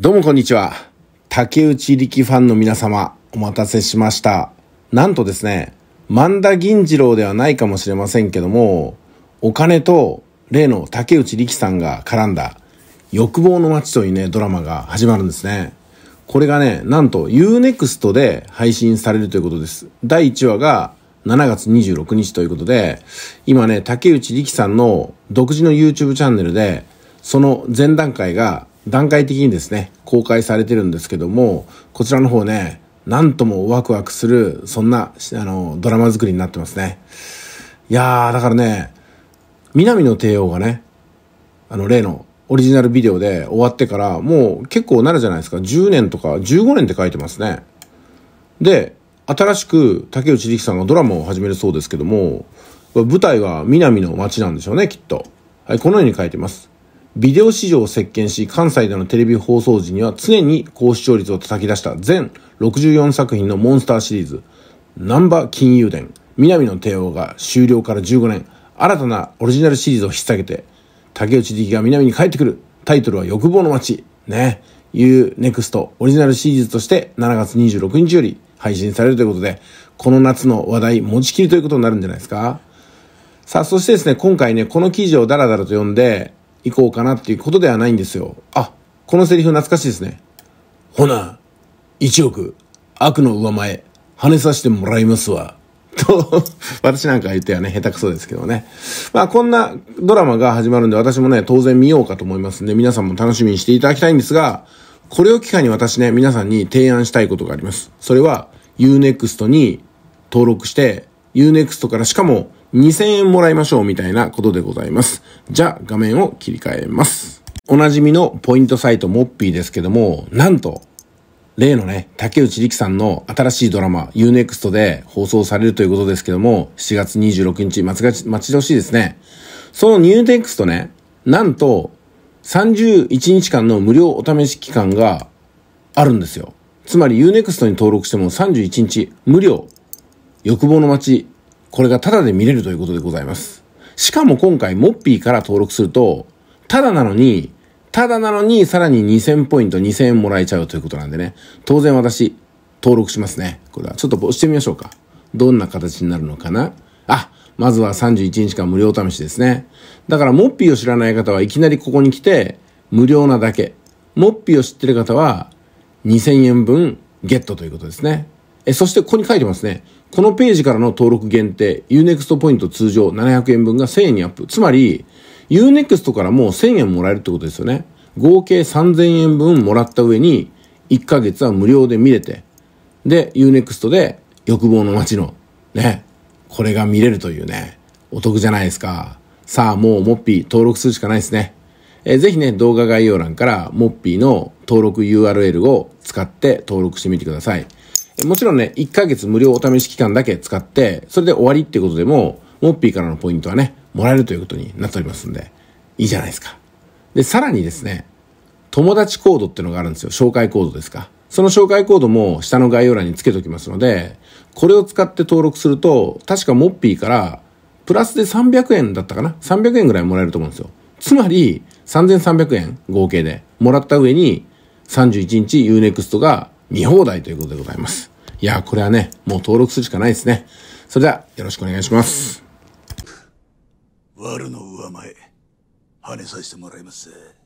どうもこんにちは。竹内力ファンの皆様、お待たせしました。なんとですね、万田銀次郎ではないかもしれませんけども、お金と例の竹内力さんが絡んだ欲望の街というね、ドラマが始まるんですね。これがね、なんと Unext で配信されるということです。第1話が7月26日ということで、今ね、竹内力さんの独自の YouTube チャンネルで、その前段階が段階的にですね、公開されてるんですけども、こちらの方ね、なんともワクワクする、そんな、あの、ドラマ作りになってますね。いやー、だからね、南の帝王がね、あの、例のオリジナルビデオで終わってから、もう結構なるじゃないですか。10年とか15年って書いてますね。で、新しく竹内力さんがドラマを始めるそうですけども、舞台は南の街なんでしょうね、きっと。はい、このように書いてます。ビデオ市場を席巻し、関西でのテレビ放送時には常に高視聴率を叩き出した全64作品のモンスターシリーズ、ナンバ金融伝、南の帝王が終了から15年、新たなオリジナルシリーズを引っ提げて、竹内力が南に帰ってくる、タイトルは欲望の街、ね、いうネクストオリジナルシリーズとして7月26日より配信されるということで、この夏の話題持ちきりということになるんじゃないですか。さあ、そしてですね、今回ね、この記事をダラダラと読んで、行こうかなっていうことではないんですよ。あ、このセリフ懐かしいですね。ほな、1億、悪の上前、跳ねさせてもらいますわ。と、私なんか言ってはね、下手くそですけどね。まあこんなドラマが始まるんで、私もね、当然見ようかと思いますんで、皆さんも楽しみにしていただきたいんですが、これを機会に私ね、皆さんに提案したいことがあります。それは、Unext に登録して、Unext からしかも、2000円もらいましょうみたいなことでございます。じゃあ画面を切り替えます。おなじみのポイントサイトモッピーですけども、なんと、例のね、竹内力さんの新しいドラマ UNEXT で放送されるということですけども、7月26日待ち待ち遠しいですね。その UNEXT ね、なんと31日間の無料お試し期間があるんですよ。つまり UNEXT に登録しても31日無料欲望の街これがタダで見れるということでございます。しかも今回、モッピーから登録すると、タダなのに、タダなのにさらに2000ポイント2000円もらえちゃうということなんでね、当然私、登録しますね。これは。ちょっと押してみましょうか。どんな形になるのかなあ、まずは31日間無料試しですね。だから、モッピーを知らない方はいきなりここに来て、無料なだけ。モッピーを知ってる方は、2000円分ゲットということですね。えそしてここに書いてますね。このページからの登録限定、Unext ポイント通常700円分が1000円にアップ。つまり、Unext からもう1000円もらえるってことですよね。合計3000円分もらった上に、1ヶ月は無料で見れて、で、Unext で欲望の街の、ね、これが見れるというね、お得じゃないですか。さあ、もうモッピー登録するしかないですね。えぜひね、動画概要欄からモッピーの登録 URL を使って登録してみてください。もちろんね、1ヶ月無料お試し期間だけ使って、それで終わりってことでも、モッピーからのポイントはね、もらえるということになっておりますんで、いいじゃないですか。で、さらにですね、友達コードっていうのがあるんですよ。紹介コードですか。その紹介コードも下の概要欄につけておきますので、これを使って登録すると、確かモッピーから、プラスで300円だったかな ?300 円ぐらいもらえると思うんですよ。つまり、3300円合計でもらった上に、31日 UNEXT が見放題ということでございます。いや、これはね、もう登録するしかないですね。それでは、よろしくお願いします。悪の上前、跳ねさせてもらいます。